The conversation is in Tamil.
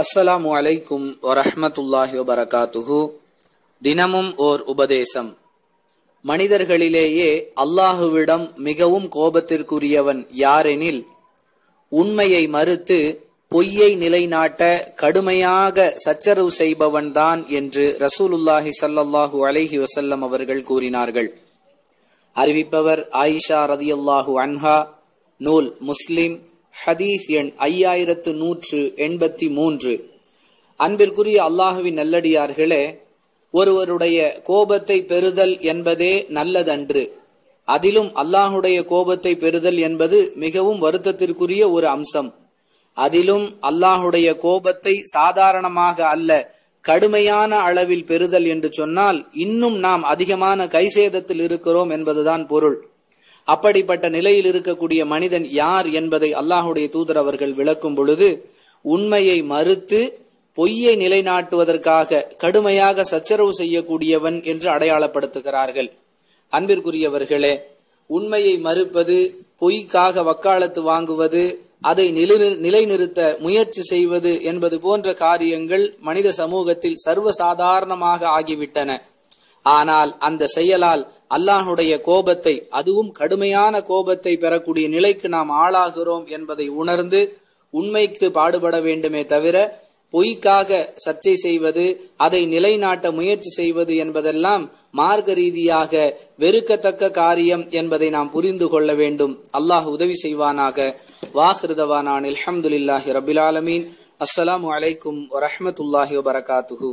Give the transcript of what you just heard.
அஸ்ஸலாமு அலைக்கும் வரஹமத்துல்லாஹி வபரகாத்துஹு தினமும் ஓர் உபதேசம் மனிதர்களிலேயே அல்லாஹுவிடம் மிகவும் கோபத்திற்குரியவன் யாரெனில் உண்மையை மறுத்து பொய்யை நிலைநாட்ட கடுமையாக சச்சரவு செய்பவன்தான் என்று ரசூலுல்லாஹி சல்லல்லாஹு அலைஹி வசல்லம் அவர்கள் கூறினார்கள் அறிவிப்பவர் ஆயிஷா ரதியுல்லாஹு அன்ஹா நூல் முஸ்லிம் ஹதீஸ் எண் ஐயாயிரத்து நூற்று எண்பத்தி மூன்று அன்பிற்குரிய அல்லாஹுவின் நல்லடியார்களே ஒருவருடைய கோபத்தை பெறுதல் என்பதே நல்லதன்று அதிலும் அல்லாஹுடைய கோபத்தை பெறுதல் என்பது மிகவும் வருத்தத்திற்குரிய ஒரு அம்சம் அதிலும் அல்லாஹுடைய கோபத்தை சாதாரணமாக அல்ல கடுமையான அளவில் பெறுதல் என்று சொன்னால் இன்னும் நாம் அதிகமான கைசேதத்தில் இருக்கிறோம் என்பதுதான் பொருள் அப்படிப்பட்ட நிலையில் இருக்கக்கூடிய மனிதன் யார் என்பதை அல்லாஹுடைய தூதர் அவர்கள் விளக்கும் பொழுது உண்மையை மறுத்து பொய்யை நிலைநாட்டுவதற்காக கடுமையாக சச்சரவு செய்யக்கூடியவன் என்று அடையாளப்படுத்துகிறார்கள் அன்பிற்குரியவர்களே உண்மையை மறுப்பது பொய்க்காக வக்காலத்து வாங்குவது அதை நிலைநிறுத்த முயற்சி செய்வது என்பது போன்ற காரியங்கள் மனித சமூகத்தில் சர்வசாதாரணமாக ஆகிவிட்டன ஆனால் அந்த செயலால் அல்லாஹுடைய கோபத்தை அதுவும் கடுமையான கோபத்தை பெறக்கூடிய நிலைக்கு நாம் ஆளாகிறோம் என்பதை உணர்ந்து உண்மைக்கு பாடுபட வேண்டுமே தவிர பொய்க்காக சர்ச்சை செய்வது அதை நிலைநாட்ட முயற்சி செய்வது என்பதெல்லாம் மார்க்க ரீதியாக வெறுக்கத்தக்க காரியம் என்பதை நாம் புரிந்து கொள்ள வேண்டும் அல்லாஹ் உதவி செய்வானாக வாஹிருதவானான் அலமதுல்லாஹி ரபிலாலமீன் அஸ்ஸலாம் வலைக்கும் வரமத்துல்லாஹி வபரகாத்துஹூ